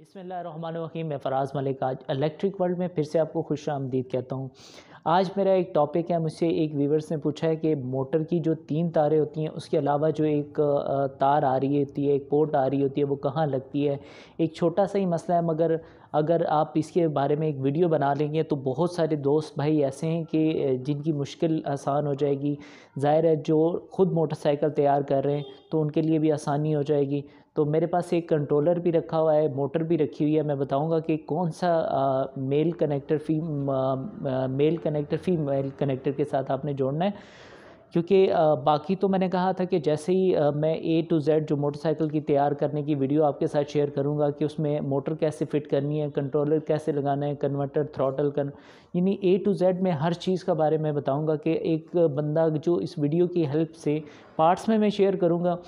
बिसमीम मैं फ़राज़ मलिक आज इलेक्ट्रिक वर्ल्ड में फिर से आपको खुश आमदीद कहता हूँ आज मेरा एक टॉपिक है मुझसे एक व्यूवर्स ने पूछा है कि मोटर की जो तीन तारें होती हैं उसके अलावा जो एक तार आ रही होती है एक पोर्ट आ रही होती है वो कहाँ लगती है एक छोटा सा ही मसला है मगर अगर आप इसके बारे में एक वीडियो बना लेंगे तो बहुत सारे दोस्त भाई ऐसे हैं कि जिनकी मुश्किल आसान हो जाएगी ज़ाहिर है जो ख़ुद मोटरसाइकिल तैयार कर रहे हैं तो उनके लिए भी आसानी हो जाएगी तो मेरे पास एक कंट्रोलर भी रखा हुआ है मोटर भी रखी हुई है मैं बताऊंगा कि कौन सा आ, मेल कनेक्टर फी आ, मेल कनेक्टर फीमेल कनेक्टर के साथ आपने जोड़ना है क्योंकि बाकी तो मैंने कहा था कि जैसे ही मैं ए टू जेड जो मोटरसाइकिल की तैयार करने की वीडियो आपके साथ शेयर करूंगा कि उसमें मोटर कैसे फिट करनी है कंट्रोलर कैसे लगाना है कन्वर्टर थ्रॉटल कर यानी ए टू जेड में हर चीज़ का बारे में बताऊंगा कि एक बंदा जो इस वीडियो की हेल्प से पार्ट्स में मैं शेयर करूँगा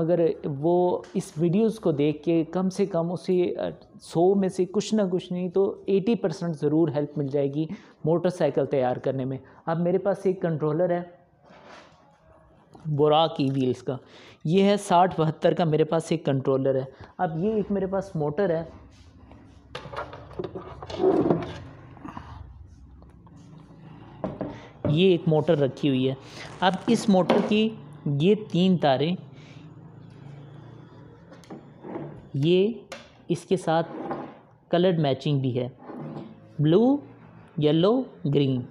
मगर वो इस वीडियोज़ को देख के कम से कम उसे सौ में से कुछ ना कुछ नहीं तो एटी परसेंट ज़रूर हेल्प मिल जाएगी मोटरसाइकिल तैयार करने में अब मेरे पास एक कंट्रोलर है बोरा की व्हील्स का ये है साठ बहत्तर का मेरे पास एक कंट्रोलर है अब ये एक मेरे पास मोटर है ये एक मोटर रखी हुई है अब इस मोटर की ये तीन तारें ये इसके साथ कलर्ड मैचिंग भी है ब्लू येलो ग्रीन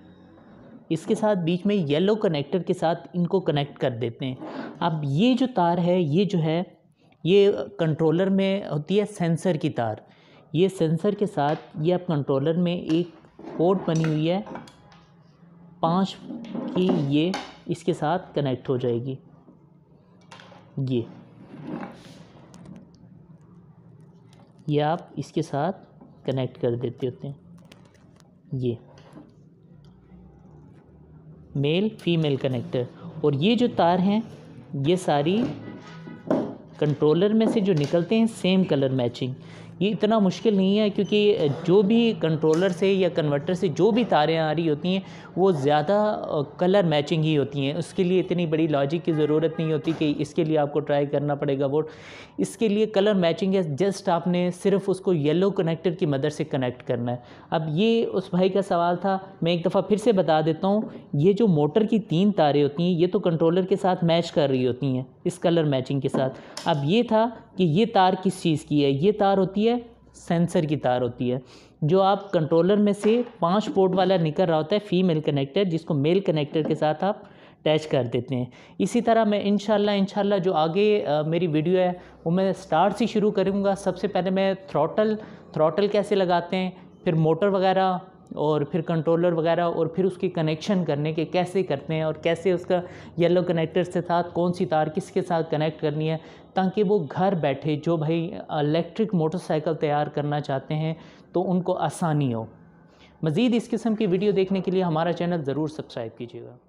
इसके साथ बीच में येलो कनेक्टर के साथ इनको कनेक्ट कर देते हैं अब ये जो तार है ये जो है ये कंट्रोलर में होती है सेंसर की तार ये सेंसर के साथ ये आप कंट्रोलर में एक पोर्ट बनी हुई है पाँच की ये इसके साथ कनेक्ट हो जाएगी ये ये आप इसके साथ कनेक्ट कर देते होते हैं ये मेल फीमेल कनेक्टर और ये जो तार हैं ये सारी कंट्रोलर में से जो निकलते हैं सेम कलर मैचिंग ये इतना मुश्किल नहीं है क्योंकि जो भी कंट्रोलर से या कन्वर्टर से जो भी तारें आ रही होती हैं वो ज़्यादा कलर मैचिंग ही होती हैं उसके लिए इतनी बड़ी लॉजिक की ज़रूरत नहीं होती कि इसके लिए आपको ट्राई करना पड़ेगा बोर्ड इसके लिए कलर मैचिंग है जस्ट आपने सिर्फ उसको येलो कनेक्टर की मदद से कनेक्ट करना है अब ये उस भाई का सवाल था मैं एक दफ़ा फिर से बता देता हूँ ये जो मोटर की तीन तारें होती हैं ये तो कंट्रोलर के साथ मैच कर रही होती हैं इस कलर मैचिंग के साथ अब ये था कि ये तार किस चीज़ की है ये तार होती है सेंसर की तार होती है जो आप कंट्रोलर में से पांच पोर्ट वाला निकल रहा होता है फीमेल कनेक्टर जिसको मेल कनेक्टर के साथ आप अटैच कर देते हैं इसी तरह मैं इन शाला जो आगे आ, मेरी वीडियो है वो मैं स्टार्ट से शुरू करूँगा सबसे पहले मैं थ्रोटल थ्रोटल कैसे लगाते हैं फिर मोटर वगैरह और फिर कंट्रोलर वगैरह और फिर उसकी कनेक्शन करने के कैसे करते हैं और कैसे उसका येलो कनेक्टर से साथ कौन सी तार किसके साथ कनेक्ट करनी है ताकि वो घर बैठे जो भाई इलेक्ट्रिक मोटरसाइकिल तैयार करना चाहते हैं तो उनको आसानी हो मज़ीद इस किस्म की वीडियो देखने के लिए हमारा चैनल ज़रूर सब्सक्राइब कीजिएगा